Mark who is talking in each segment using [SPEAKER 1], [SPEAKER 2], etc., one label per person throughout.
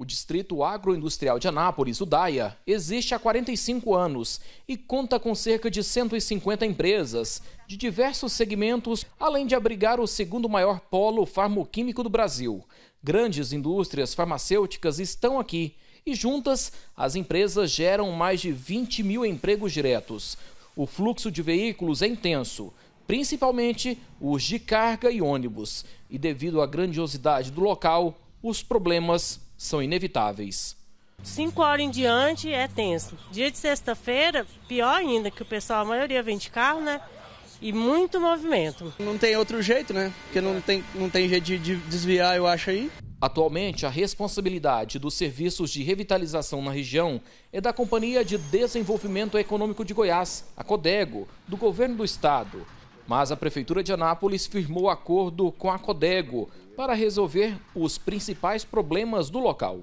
[SPEAKER 1] O Distrito Agroindustrial de Anápolis, o DAIA, existe há 45 anos e conta com cerca de 150 empresas de diversos segmentos, além de abrigar o segundo maior polo farmoquímico do Brasil. Grandes indústrias farmacêuticas estão aqui e, juntas, as empresas geram mais de 20 mil empregos diretos. O fluxo de veículos é intenso, principalmente os de carga e ônibus, e devido à grandiosidade do local, os problemas são inevitáveis.
[SPEAKER 2] Cinco horas em diante é tenso. Dia de sexta-feira,
[SPEAKER 1] pior ainda, que o pessoal, a maioria vem de carro, né? E muito movimento. Não tem outro jeito, né? Porque não tem, não tem jeito de, de desviar, eu acho aí. Atualmente, a responsabilidade dos serviços de revitalização na região é da Companhia de Desenvolvimento Econômico de Goiás, a CODEGO, do governo do estado mas a Prefeitura de Anápolis firmou acordo com a Codego para resolver os principais problemas do local.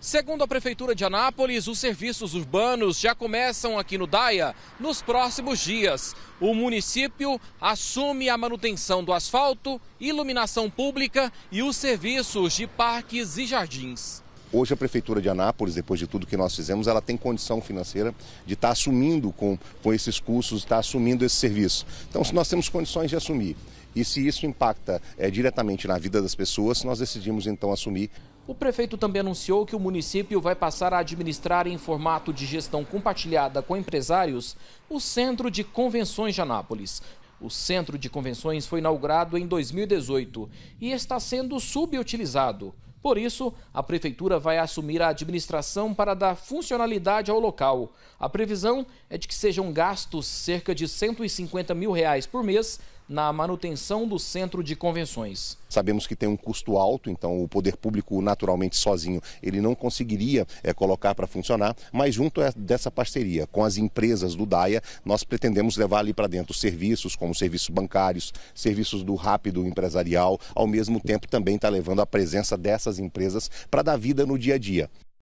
[SPEAKER 1] Segundo a Prefeitura de Anápolis, os serviços urbanos já começam aqui no DAIA nos próximos dias. O município assume a manutenção do asfalto, iluminação pública e os serviços de parques e jardins.
[SPEAKER 2] Hoje a Prefeitura de Anápolis, depois de tudo que nós fizemos, ela tem condição financeira de estar tá assumindo com, com esses custos, estar tá assumindo esse serviço. Então, se nós temos condições de assumir e se isso impacta é, diretamente na vida das pessoas, nós decidimos então assumir.
[SPEAKER 1] O prefeito também anunciou que o município vai passar a administrar em formato de gestão compartilhada com empresários o Centro de Convenções de Anápolis. O Centro de Convenções foi inaugurado em 2018 e está sendo subutilizado. Por isso, a Prefeitura vai assumir a administração para dar funcionalidade ao local. A previsão é de que sejam gastos cerca de 150 mil reais por mês na manutenção do centro de convenções.
[SPEAKER 2] Sabemos que tem um custo alto, então o poder público naturalmente sozinho ele não conseguiria é, colocar para funcionar, mas junto dessa parceria com as empresas do DAIA, nós pretendemos levar ali para dentro serviços como serviços bancários, serviços do rápido empresarial, ao mesmo tempo também está levando a presença dessas empresas para dar vida no dia a dia.